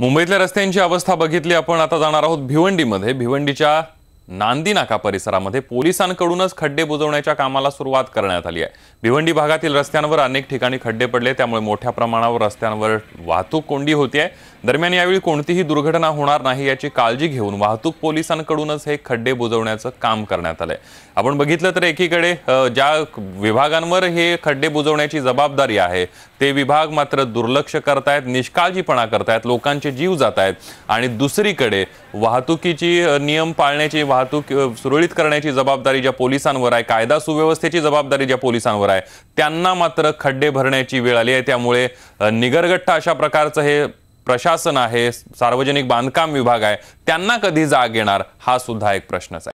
मुंबईतल्या रस्त्यांची अवस्था बघितली आपण आता जाणार आहोत भिवंडीमध्ये भिवंडीच्या नांदी नाका परिसरामध्ये पोलिसांकडूनच खड्डे बुजवण्याच्या कामाला सुरुवात करण्यात आली आहे भिवंडी भागातील रस्त्यांवर अनेक ठिकाणी खड्डे पडले त्यामुळे मोठ्या प्रमाणावर रस्त्यांवर वाहतूक कोंडी होती आहे दरम्यान यावेळी कोणतीही दुर्घटना होणार नाही याची काळजी घेऊन वाहतूक पोलिसांकडूनच हे खड्डे बुजवण्याचं काम करण्यात आलंय आपण बघितलं तर एकीकडे ज्या विभागांवर हे खड्डे बुजवण्याची जबाबदारी आहे ते विभाग मात्र दुर्लक्ष करतायत निष्काळजीपणा करतायत लोकांचे जीव जात आहेत आणि दुसरीकडे वाहतुकीची नियम पाळण्याची वाहतूक सुरळीत करण्याची जबाबदारी ज्या पोलिसांवर आहे कायदा सुव्यवस्थेची जबाबदारी ज्या पोलिसांवर आहे त्यांना मात्र खड्डे भरण्याची वेळ आली आहे त्यामुळे निगरगट्ट अशा प्रकारचं हे प्रशासन आहे सार्वजनिक बांधकाम विभाग आहे त्यांना कधी जाग येणार हा सुद्धा एक प्रश्नच आहे